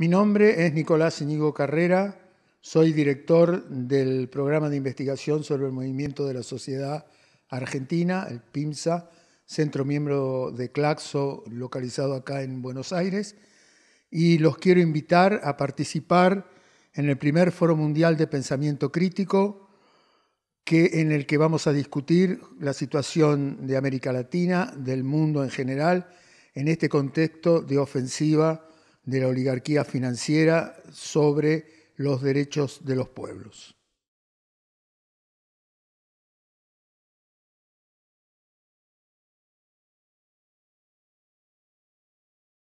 Mi nombre es Nicolás Iñigo Carrera, soy director del programa de investigación sobre el movimiento de la sociedad argentina, el PIMSA, centro miembro de CLACSO localizado acá en Buenos Aires, y los quiero invitar a participar en el primer Foro Mundial de Pensamiento Crítico, que, en el que vamos a discutir la situación de América Latina, del mundo en general, en este contexto de ofensiva de la oligarquía financiera sobre los derechos de los pueblos.